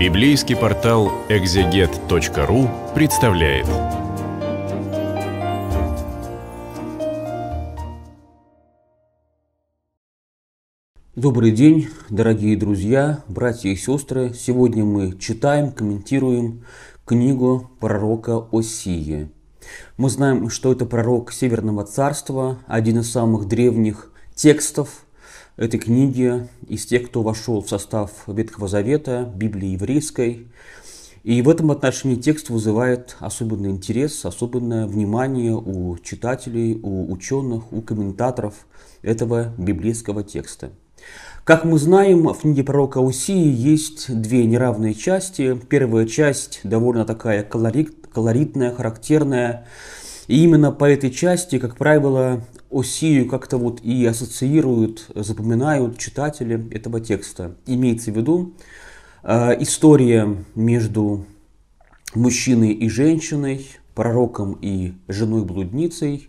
Библейский портал экзегет.ру представляет. Добрый день, дорогие друзья, братья и сестры. Сегодня мы читаем, комментируем книгу пророка Осии. Мы знаем, что это пророк Северного Царства, один из самых древних текстов этой книги из тех, кто вошел в состав Ветхого Завета, Библии еврейской. И в этом отношении текст вызывает особенный интерес, особенное внимание у читателей, у ученых, у комментаторов этого библейского текста. Как мы знаем, в книге пророка Усии есть две неравные части. Первая часть довольно такая колорит, колоритная, характерная, и именно по этой части, как правило, Осию как-то вот и ассоциируют, запоминают читатели этого текста. Имеется в виду э, история между мужчиной и женщиной, пророком и женой-блудницей,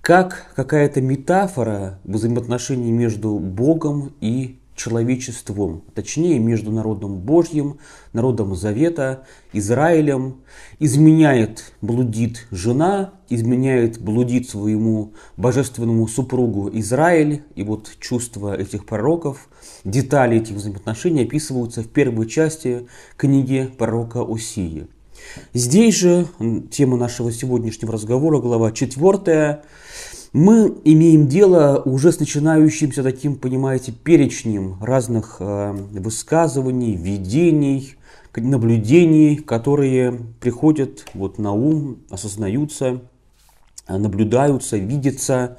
как какая-то метафора взаимоотношений между Богом и человечеством, точнее между народом Божьим, народом Завета, Израилем. Изменяет, блудит жена, изменяет, блудит своему божественному супругу Израиль. И вот чувства этих пророков, детали этих взаимоотношений описываются в первой части книги пророка Осии. Здесь же тема нашего сегодняшнего разговора, глава 4, мы имеем дело уже с начинающимся таким, понимаете, перечнем разных э, высказываний, видений, наблюдений, которые приходят вот на ум, осознаются, э, наблюдаются, видятся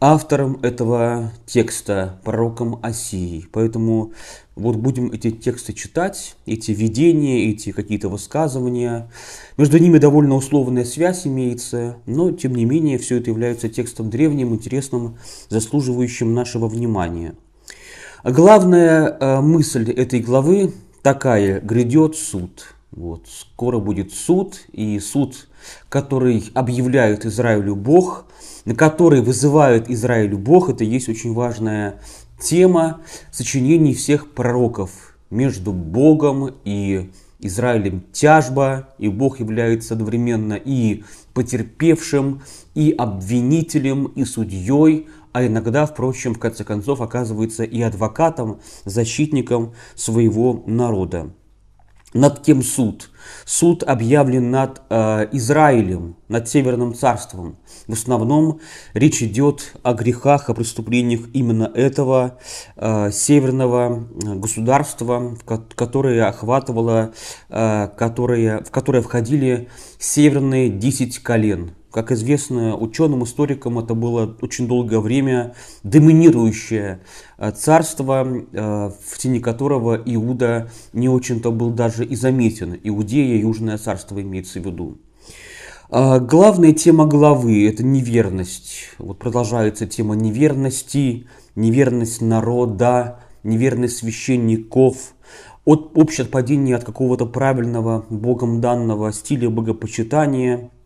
автором этого текста, пророком Осии. Поэтому вот будем эти тексты читать, эти видения, эти какие-то высказывания. Между ними довольно условная связь имеется, но тем не менее все это является текстом древним, интересным, заслуживающим нашего внимания. Главная э, мысль этой главы такая «Грядет суд». Вот. Скоро будет суд, и суд, который объявляет Израилю Бог, на который вызывает Израилю Бог, это есть очень важная тема сочинений всех пророков. Между Богом и Израилем тяжба, и Бог является одновременно и потерпевшим, и обвинителем, и судьей, а иногда, впрочем, в конце концов, оказывается и адвокатом, защитником своего народа над кем суд. Суд объявлен над э, Израилем, над Северным Царством. В основном речь идет о грехах, о преступлениях именно этого э, северного э, государства, которое охватывало, э, которое, в которое входили северные десять колен. Как известно ученым, историкам, это было очень долгое время доминирующее э, царство, э, в тени которого Иуда не очень-то был даже и заметен. Иудея Иудея, Южное царство имеется в виду. А, главная тема главы – это неверность. Вот продолжается тема неверности, неверность народа, неверность священников, от, общее отпадение от какого-то правильного, богом данного стиля богопочитания –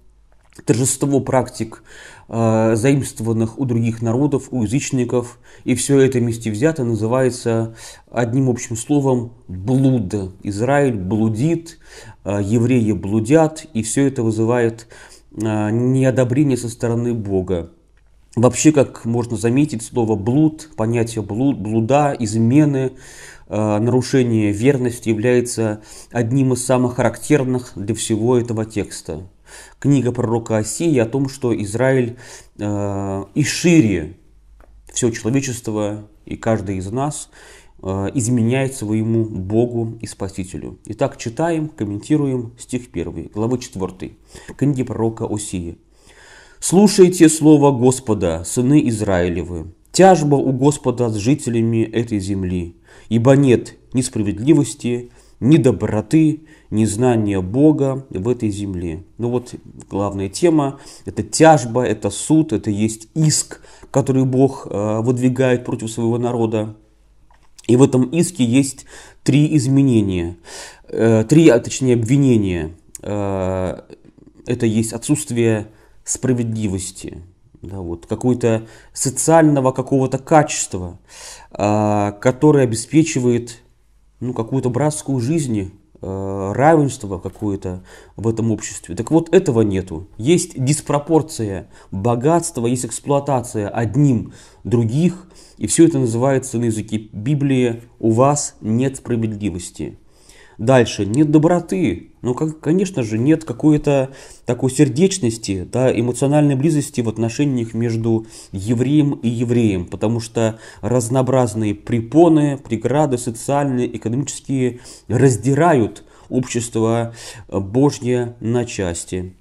торжество практик, э, заимствованных у других народов, у язычников, и все это вместе взято называется одним общим словом «блуд». Израиль блудит, э, евреи блудят, и все это вызывает э, неодобрение со стороны Бога. Вообще, как можно заметить, слово «блуд», понятие блуд, «блуда», «измены», нарушение верности является одним из самых характерных для всего этого текста. Книга пророка Осии о том, что Израиль э, и шире все человечество и каждый из нас э, изменяет своему Богу и Спасителю. Итак, читаем, комментируем стих 1, главы 4, книги пророка Осии. «Слушайте слово Господа, сыны Израилевы, тяжба у Господа с жителями этой земли, ибо нет ни справедливости, ни доброты, ни знания Бога в этой земле. Ну вот главная тема – это тяжба, это суд, это есть иск, который Бог э, выдвигает против своего народа. И в этом иске есть три изменения, э, три, а точнее обвинения. Э, это есть отсутствие справедливости, да, вот, какого то социального какого-то качества, которое обеспечивает ну, какую-то братскую жизнь, э, равенство какое-то в этом обществе. Так вот, этого нету. Есть диспропорция богатства, есть эксплуатация одним других, и все это называется на языке Библии «у вас нет справедливости». Дальше, нет доброты, ну, как, конечно же, нет какой-то такой сердечности, да, эмоциональной близости в отношениях между евреем и евреем, потому что разнообразные препоны, преграды социальные, экономические раздирают общество э, Божье на части.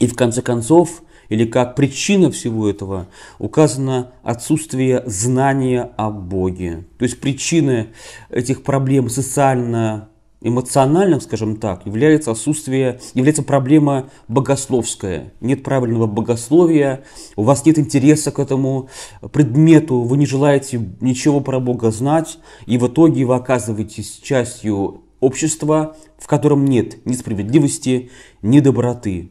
И в конце концов, или как причина всего этого указано отсутствие знания о Боге. То есть причины этих проблем социально эмоциональным, скажем так, является отсутствие, является проблема богословская. Нет правильного богословия, у вас нет интереса к этому предмету, вы не желаете ничего про Бога знать, и в итоге вы оказываетесь частью общества, в котором нет ни справедливости, ни доброты.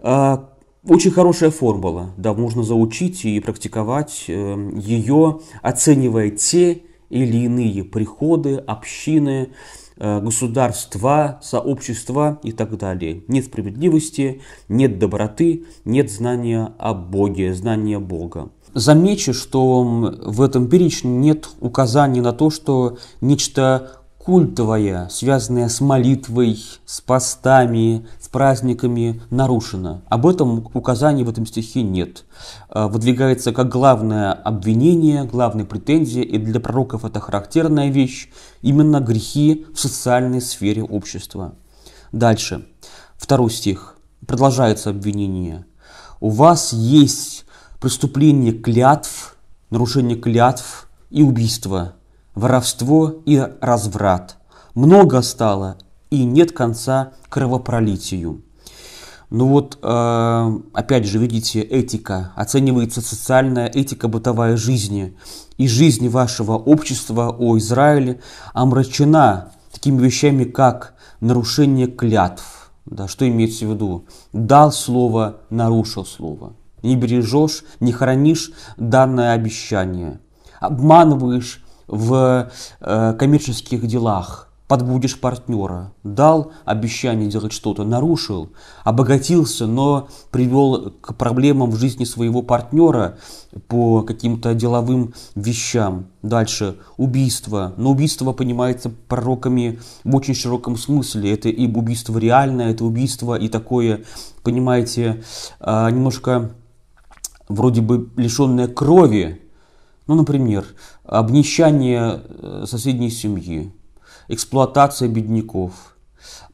А, очень хорошая формула, да, можно заучить и практиковать э, ее, оценивая те или иные приходы, общины, Э, государства, сообщества и так далее. Нет справедливости, нет доброты, нет знания о Боге, знания Бога. Замечу, что в этом перечне нет указаний на то, что нечто культовая, связанная с молитвой, с постами, с праздниками, нарушена. Об этом указаний в этом стихе нет. Э, выдвигается как главное обвинение, главная претензия, и для пророков это характерная вещь, именно грехи в социальной сфере общества. Дальше, второй стих. Продолжается обвинение. У вас есть преступление клятв, нарушение клятв и убийство – воровство и разврат. Много стало, и нет конца кровопролитию. Ну вот, э, опять же, видите, этика, оценивается социальная этика бытовая жизни. И жизнь вашего общества о Израиле омрачена такими вещами, как нарушение клятв. Да, что имеется в виду? Дал слово, нарушил слово. Не бережешь, не хранишь данное обещание. Обманываешь в э, коммерческих делах, подбудешь партнера, дал обещание делать что-то, нарушил, обогатился, но привел к проблемам в жизни своего партнера по каким-то деловым вещам. Дальше убийство. Но убийство понимается пророками в очень широком смысле. Это и убийство реальное, это убийство и такое, понимаете, э, немножко вроде бы лишенное крови, ну, например, обнищание э, соседней семьи, эксплуатация бедняков,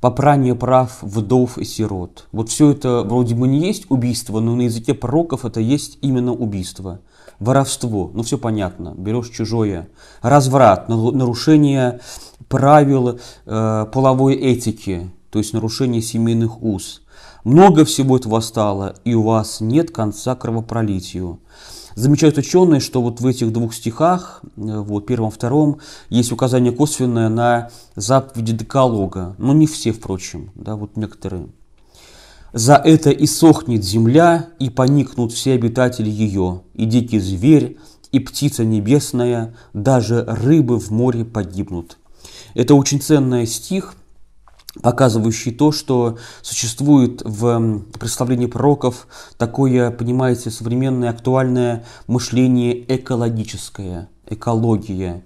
попрание прав вдов и сирот. Вот все это вроде бы не есть убийство, но на языке пророков это есть именно убийство. Воровство, ну все понятно, берешь чужое. Разврат, нарушение правил э, половой этики, то есть нарушение семейных уз. Много всего этого стало, и у вас нет конца кровопролитию. Замечают ученые, что вот в этих двух стихах, э, вот первом, втором, есть указание косвенное на заповеди декалога, но ну, не все, впрочем, да, вот некоторые. «За это и сохнет земля, и поникнут все обитатели ее, и дикий зверь, и птица небесная, даже рыбы в море погибнут». Это очень ценный стих, показывающий то, что существует в представлении пророков такое, понимаете, современное актуальное мышление экологическое, экология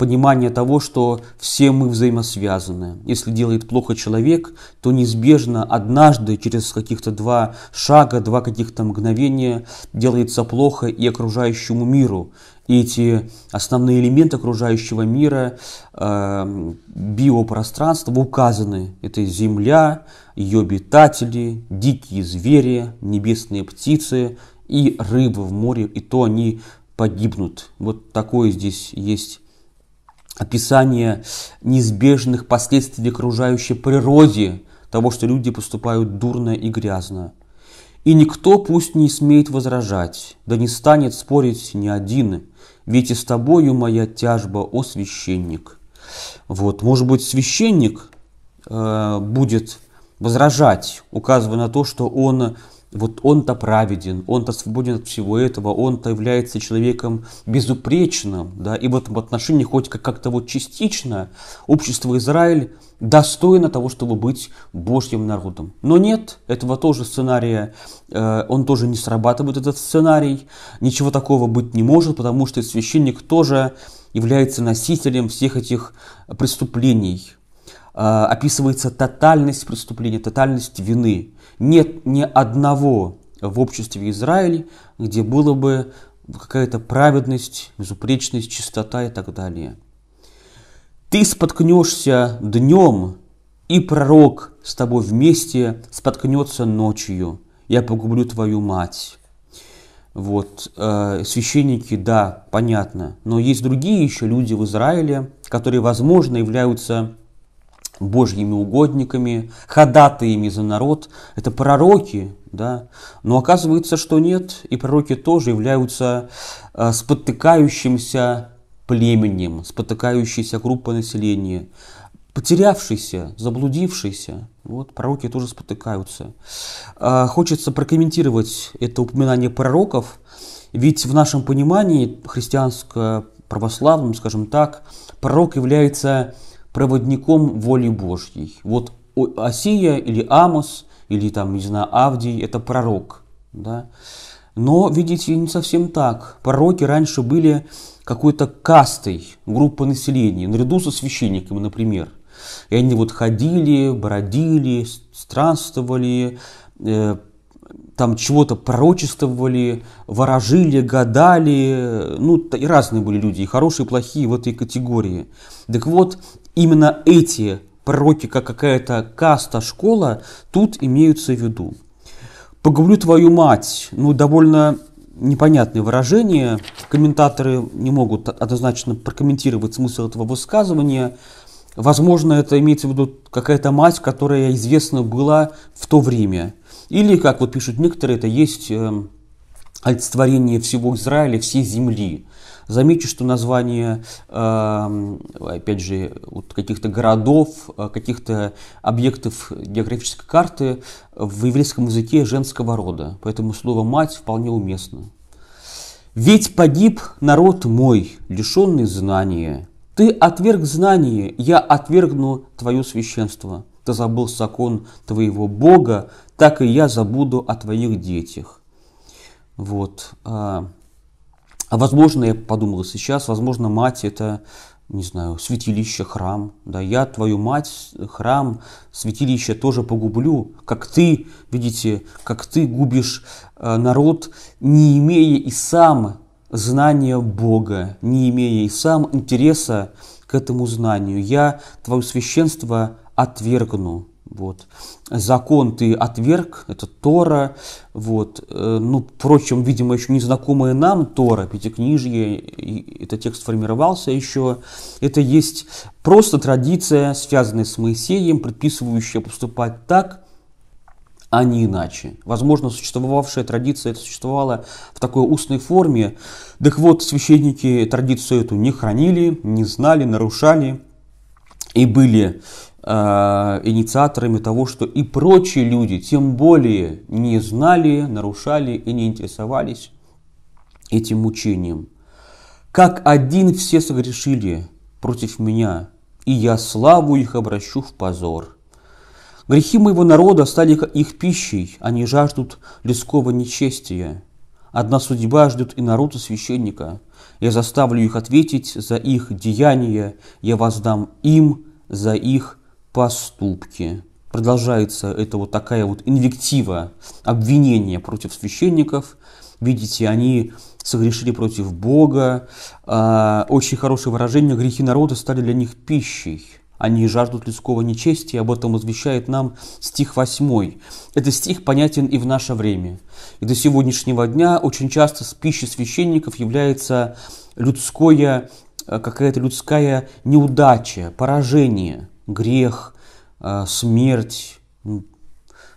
понимание того, что все мы взаимосвязаны. Если делает плохо человек, то неизбежно однажды через каких-то два шага, два каких-то мгновения делается плохо и окружающему миру. И эти основные элементы окружающего мира, э, эм, биопространства указаны. Это земля, ее обитатели, дикие звери, небесные птицы и рыбы в море, и то они погибнут. Вот такое здесь есть описание неизбежных последствий для окружающей природе того, что люди поступают дурно и грязно. И никто пусть не смеет возражать, да не станет спорить ни один, ведь и с тобою моя тяжба, о священник. Вот, может быть, священник э, будет возражать, указывая на то, что он вот он-то праведен, он-то свободен от всего этого, он-то является человеком безупречным, да, и в этом отношении хоть как-то вот частично общество Израиль достойно того, чтобы быть Божьим народом. Но нет, этого тоже сценария, э, он тоже не срабатывает, этот сценарий, ничего такого быть не может, потому что священник тоже является носителем всех этих преступлений. Э, описывается тотальность преступления, тотальность вины. Нет ни одного в обществе Израиля, где было бы какая-то праведность, безупречность, чистота и так далее. Ты споткнешься днем, и пророк с тобой вместе споткнется ночью. Я погублю твою мать. Вот, э, священники, да, понятно. Но есть другие еще люди в Израиле, которые, возможно, являются божьими угодниками, ходатаями за народ. Это пророки, да? Но оказывается, что нет, и пророки тоже являются э, спотыкающимся племенем, спотыкающейся группой населения, потерявшийся, заблудившийся. Вот, пророки тоже спотыкаются. Э, хочется прокомментировать это упоминание пророков, ведь в нашем понимании христианско-православном, скажем так, пророк является проводником воли Божьей. Вот Осия или Амос, или там, не знаю, Авдий – это пророк. Да? Но, видите, не совсем так. Пророки раньше были какой-то кастой группы населения, наряду со священниками, например. И они вот ходили, бродили, странствовали, э, там чего-то пророчествовали, ворожили, гадали. Ну, и разные были люди, и хорошие, и плохие в этой категории. Так вот, именно эти пророки, как какая-то каста, школа, тут имеются в виду. Поговорю твою мать» – ну, довольно непонятные выражения. Комментаторы не могут однозначно прокомментировать смысл этого высказывания. Возможно, это имеется в виду какая-то мать, которая известна была в то время. Или, как вот пишут некоторые, это есть эм, олицетворение всего Израиля, всей земли. Замечу, что название, эм, опять же, вот каких-то городов, э, каких-то объектов географической карты в еврейском языке женского рода, поэтому слово «мать» вполне уместно. «Ведь погиб народ мой, лишенный знания. Ты отверг знание, я отвергну твое священство. Ты забыл закон твоего Бога, так и я забуду о твоих детях». Вот. А, а возможно, я подумала сейчас, возможно, мать это, не знаю, святилище, храм. Да, я твою мать, храм, святилище тоже погублю, как ты, видите, как ты губишь э, народ, не имея и сам знания Бога, не имея и сам интереса к этому знанию. Я твое священство отвергну. Вот. Закон ты отверг, это Тора. Вот. Э, ну, впрочем, видимо, еще незнакомая нам Тора, Пятикнижье, этот текст формировался еще. Это есть просто традиция, связанная с Моисеем, предписывающая поступать так, а не иначе. Возможно, существовавшая традиция это существовала в такой устной форме. Так вот, священники традицию эту не хранили, не знали, нарушали и были Э, инициаторами того, что и прочие люди, тем более, не знали, нарушали и не интересовались этим мучением. Как один все согрешили против меня, и я славу их обращу в позор. Грехи моего народа стали их пищей, они жаждут людского нечестия. Одна судьба ждет и народа священника. Я заставлю их ответить за их деяния, я воздам им за их поступки. Продолжается это вот такая вот инвектива, обвинения против священников. Видите, они согрешили против Бога. А, очень хорошее выражение «грехи народа стали для них пищей». Они жаждут людского нечестия, об этом извещает нам стих 8. Этот стих понятен и в наше время. И до сегодняшнего дня очень часто с пищей священников является людское, э, какая-то людская неудача, поражение – грех, э, смерть,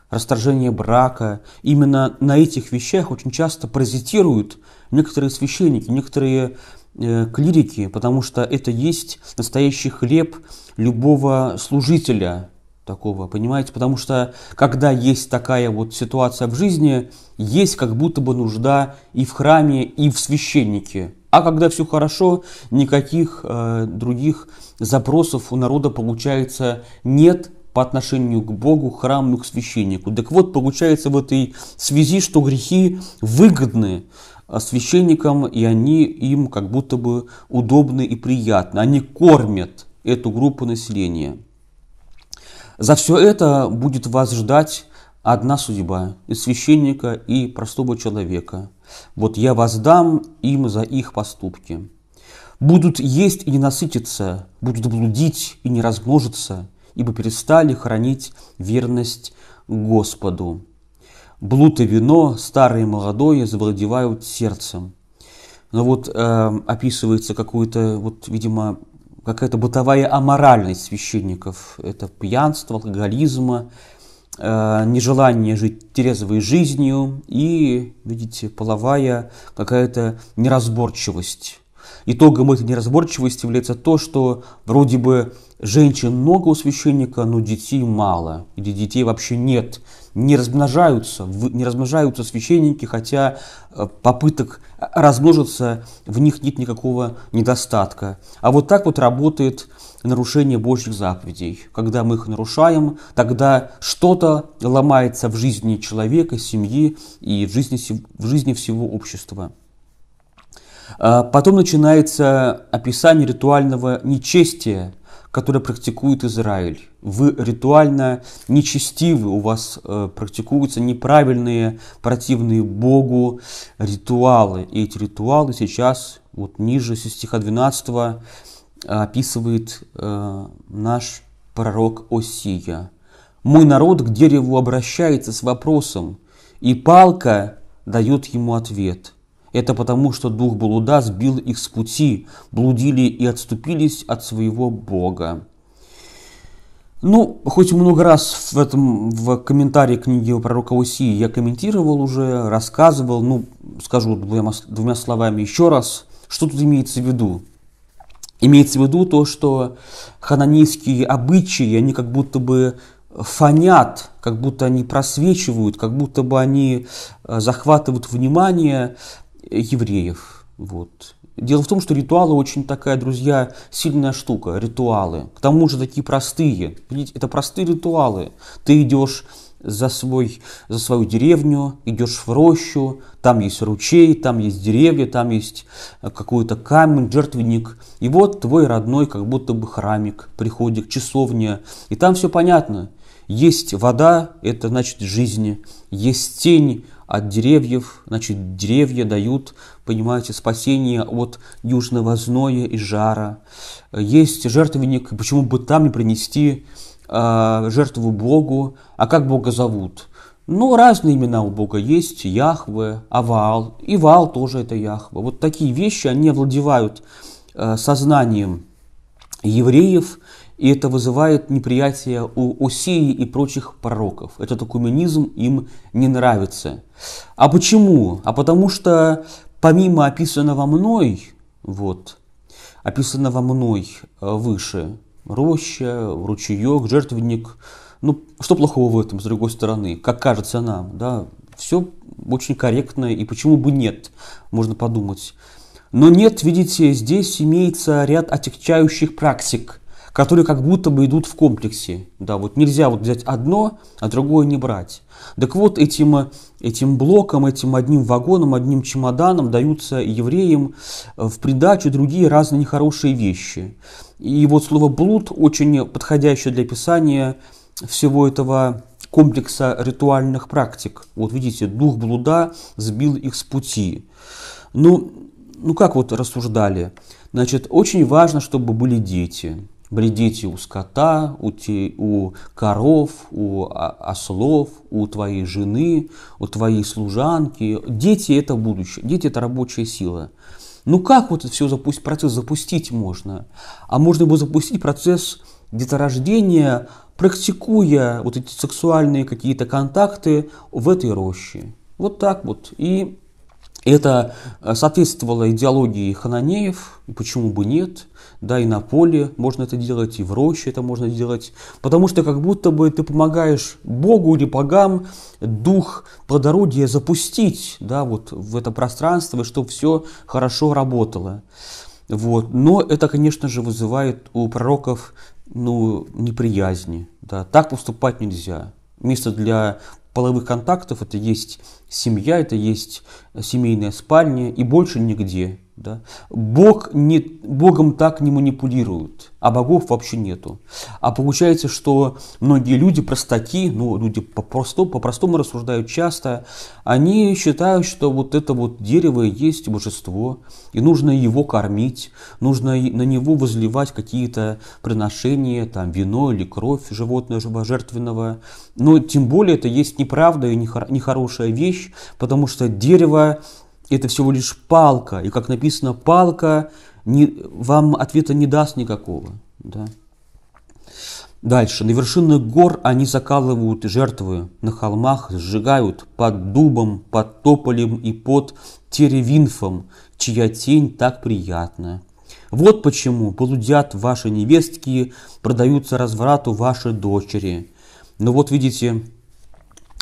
расторжение брака. Именно на этих вещах очень часто паразитируют некоторые священники, некоторые э, клирики, потому что это есть настоящий хлеб любого служителя такого, понимаете? Потому что когда есть такая вот ситуация в жизни, есть как будто бы нужда и в храме, и в священнике. А когда все хорошо, никаких э, других запросов у народа, получается, нет по отношению к Богу, храму, к священнику. Так вот, получается в этой связи, что грехи выгодны а священникам, и они им как будто бы удобны и приятны. Они кормят эту группу населения. За все это будет вас ждать одна судьба – и священника, и простого человека. Вот я воздам им за их поступки. Будут есть и не насытиться, будут блудить и не размножиться, ибо перестали хранить верность Господу. Блуд и вино, старое и молодое, завладевают сердцем. Но вот э, описывается какое-то, вот, видимо, какая-то бытовая аморальность священников. Это пьянство, алкоголизма, Э, нежелание жить трезвой жизнью и, видите, половая какая-то неразборчивость. Итогом этой неразборчивости является то, что вроде бы женщин много у священника, но детей мало, или детей вообще нет. Не размножаются, не размножаются священники, хотя э, попыток размножиться в них нет никакого недостатка. А вот так вот работает нарушение Божьих заповедей. Когда мы их нарушаем, тогда что-то ломается в жизни человека, семьи и в жизни, в жизни всего общества. А потом начинается описание ритуального нечестия, которое практикует Израиль. Вы ритуально нечестивы, у вас э, практикуются неправильные, противные Богу ритуалы. И эти ритуалы сейчас, вот ниже со стиха 12, описывает э, наш пророк Осия. «Мой народ к дереву обращается с вопросом, и палка дает ему ответ. Это потому, что дух блуда сбил их с пути, блудили и отступились от своего Бога». Ну, хоть много раз в этом в комментарии книги пророка Осии я комментировал уже, рассказывал, ну, скажу двумя, двумя словами еще раз, что тут имеется в виду. Имеется в виду то, что хананейские обычаи, они как будто бы фонят, как будто они просвечивают, как будто бы они э, захватывают внимание евреев. Вот. Дело в том, что ритуалы очень такая, друзья, сильная штука, ритуалы. К тому же такие простые. Видите, это простые ритуалы. Ты идешь за, свой, за свою деревню, идешь в рощу, там есть ручей, там есть деревья, там есть э, какой-то камень, жертвенник. И вот твой родной как будто бы храмик, приходик, часовня. И там все понятно. Есть вода, это значит жизнь. Есть тень от деревьев, значит деревья дают, понимаете, спасение от южного зноя и жара. Есть жертвенник, почему бы там не принести а, жертву Богу. А как Бога зовут? Ну, разные имена у Бога есть. Яхве, Аваал. И Ваал тоже это Яхве. Вот такие вещи, они овладевают а, сознанием евреев, и это вызывает неприятие у Осии и прочих пророков. Этот экуменизм им не нравится. А почему? А потому что помимо описанного мной, вот, описанного мной э, выше, роща, ручеек, жертвенник. Ну, что плохого в этом, с другой стороны, как кажется нам, да, все очень корректно, и почему бы нет, можно подумать. Но нет, видите, здесь имеется ряд отягчающих практик, которые как будто бы идут в комплексе. Да, вот нельзя вот взять одно, а другое не брать. Так вот, этим, этим блоком, этим одним вагоном, одним чемоданом даются евреям э, в придачу другие разные нехорошие вещи. И вот слово «блуд» очень подходящее для описания всего этого комплекса ритуальных практик. Вот видите, дух блуда сбил их с пути. Ну, ну как вот рассуждали? Значит, очень важно, чтобы были дети бредите у скота, у, те, у коров, у а, ослов, у твоей жены, у твоей служанки. Дети – это будущее, дети – это рабочая сила. Ну как вот это все запу- процесс запустить можно? А можно его запустить процесс деторождения, практикуя вот эти сексуальные какие-то контакты в этой роще. Вот так вот. И это э, соответствовало идеологии хананеев, почему бы нет – да, и на поле можно это делать, и в роще это можно делать, потому что как будто бы ты помогаешь Богу или богам дух плодородия запустить, да, вот в это пространство, и чтобы все хорошо работало. Вот. Но это, конечно же, вызывает у пророков ну, неприязни. Да. Так поступать нельзя. Место для половых контактов это есть семья, это есть семейная спальня и больше нигде. Да? Бог не, Богом так не манипулируют, а богов вообще нету. А получается, что многие люди, простаки, ну, люди по-простому, по-простому рассуждают часто, они считают, что вот это вот дерево есть божество, и нужно его кормить, нужно на него возливать какие-то приношения, там, вино или кровь животное жертвенного. Но тем более это есть неправда и нехорошая вещь, потому что дерево это всего лишь палка. И как написано, палка не, вам ответа не даст никакого. Да? Дальше. На вершинах гор они закалывают жертвы, на холмах сжигают под дубом, под тополем и под теревинфом, чья тень так приятна. Вот почему полудят ваши невестки, продаются разврату ваши дочери. Но вот видите,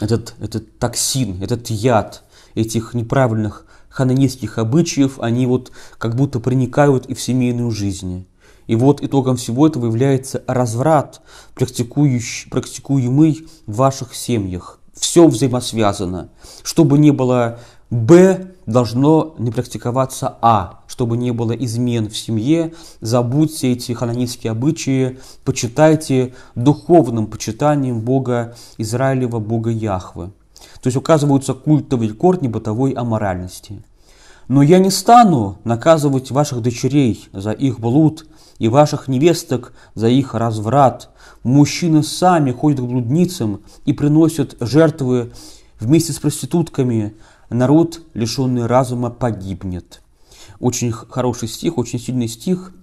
этот, этот токсин, этот яд этих неправильных хананейских обычаев, они вот как будто проникают и в семейную жизнь. И вот итогом всего этого является разврат, практикующий, практикуемый в ваших семьях. Все взаимосвязано. Чтобы не было Б, должно не практиковаться А. Чтобы не было измен в семье, забудьте эти хананистские обычаи, почитайте духовным почитанием Бога Израилева, Бога Яхвы. То есть указываются культовый рекорд бытовой аморальности. Но я не стану наказывать ваших дочерей за их блуд и ваших невесток за их разврат. Мужчины сами ходят к блудницам и приносят жертвы вместе с проститутками. Народ, лишенный разума, погибнет. Очень хороший стих, очень сильный стих –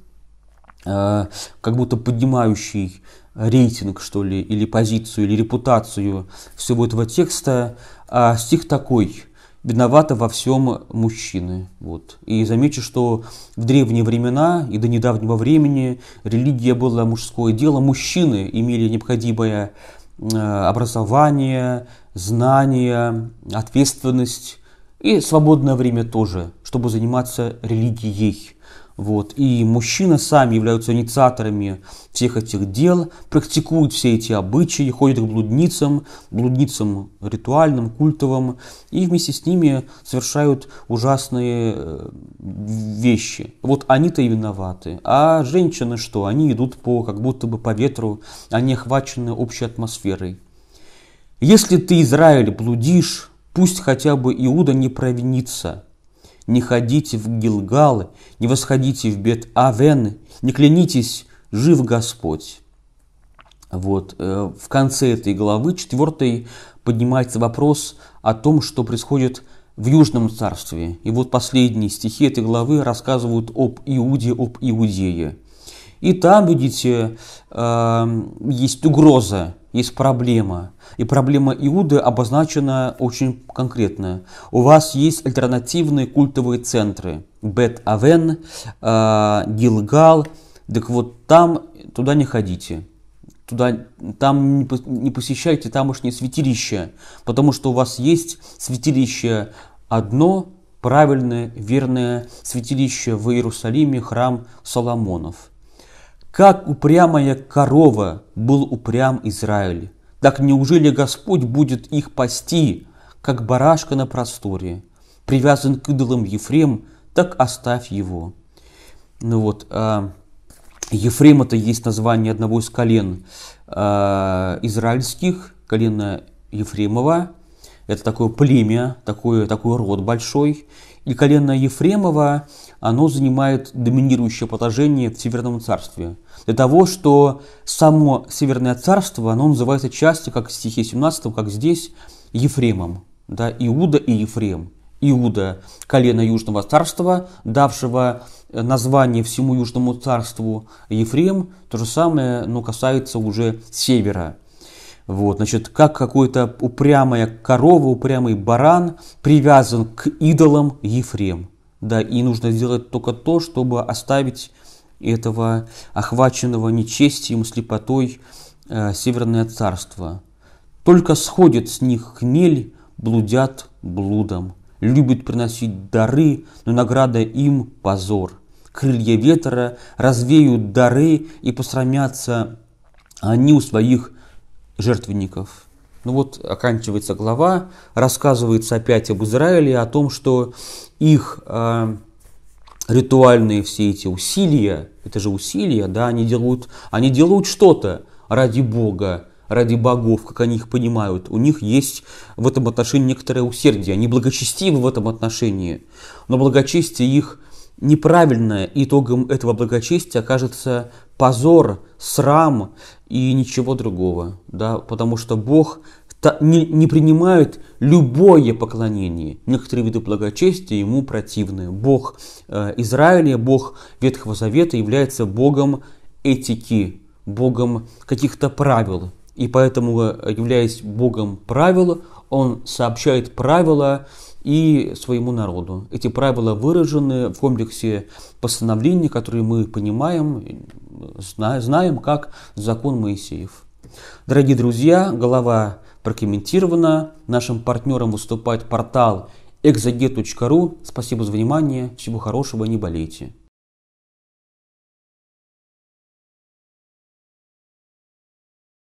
Э, как будто поднимающий рейтинг, что ли, или позицию, или репутацию всего этого текста. А стих такой «Виновата во всем мужчины». Вот. И замечу, что в древние времена и до недавнего времени религия была мужское дело. Мужчины имели необходимое э, образование, знания, ответственность и свободное время тоже, чтобы заниматься религией. Вот. И мужчины сами являются инициаторами всех этих дел, практикуют все эти обычаи, ходят к блудницам, блудницам ритуальным, культовым, и вместе с ними совершают ужасные э, вещи. Вот они-то и виноваты. А женщины что? Они идут по, как будто бы по ветру, они охвачены общей атмосферой. Если ты, Израиль, блудишь, пусть хотя бы Иуда не провинится – не ходите в Гилгалы, не восходите в Бет-Авены, не клянитесь, жив Господь. Вот. Э, в конце этой главы, четвертой, поднимается вопрос о том, что происходит в Южном Царстве. И вот последние стихи этой главы рассказывают об Иуде, об Иудее. И там, видите, э, есть угроза есть проблема. И проблема Иуды обозначена очень конкретно. У вас есть альтернативные культовые центры. Бет-Авен, э, Гилгал. Так вот, там туда не ходите. Туда, там не, не посещайте тамошние святилище. потому что у вас есть святилище одно, правильное, верное святилище в Иерусалиме, храм Соломонов – как упрямая корова был упрям Израиль, так неужели Господь будет их пасти, как барашка на просторе? Привязан к идолам Ефрем, так оставь его. Ну вот, а, Ефрем это есть название одного из колен а, израильских, колена Ефремова. Это такое племя, такое, такой род большой и колено Ефремова, оно занимает доминирующее положение в Северном царстве. Для того, что само Северное царство, оно называется частью, как в стихе 17, как здесь, Ефремом. Да, Иуда и Ефрем. Иуда – колено Южного царства, давшего э, название всему Южному царству Ефрем. То же самое, но касается уже севера. Вот, значит, как какой-то упрямая корова, упрямый баран привязан к идолам Ефрем. Да, и нужно сделать только то, чтобы оставить этого охваченного нечестием, слепотой э, Северное Царство. Только сходит с них хмель, блудят блудом. любят приносить дары, но награда им – позор. Крылья ветра развеют дары и посрамятся они у своих жертвенников. Ну вот оканчивается глава, рассказывается опять об Израиле, о том, что их э, ритуальные все эти усилия, это же усилия, да, они делают, они делают что-то ради Бога, ради богов, как они их понимают. У них есть в этом отношении некоторое усердие, они благочестивы в этом отношении, но благочестие их – неправильное итогом этого благочестия окажется позор, срам и ничего другого, да, потому что Бог не, принимает любое поклонение. Некоторые виды благочестия ему противны. Бог э, Израиля, Бог Ветхого Завета является Богом этики, Богом каких-то правил. И поэтому, э, являясь Богом правил, он сообщает правила, и своему народу. Эти правила выражены в комплексе постановлений, которые мы понимаем, знаем как закон Моисеев. Дорогие друзья, голова прокомментирована. Нашим партнером выступает портал exeget.ru. Спасибо за внимание, всего хорошего, не болейте.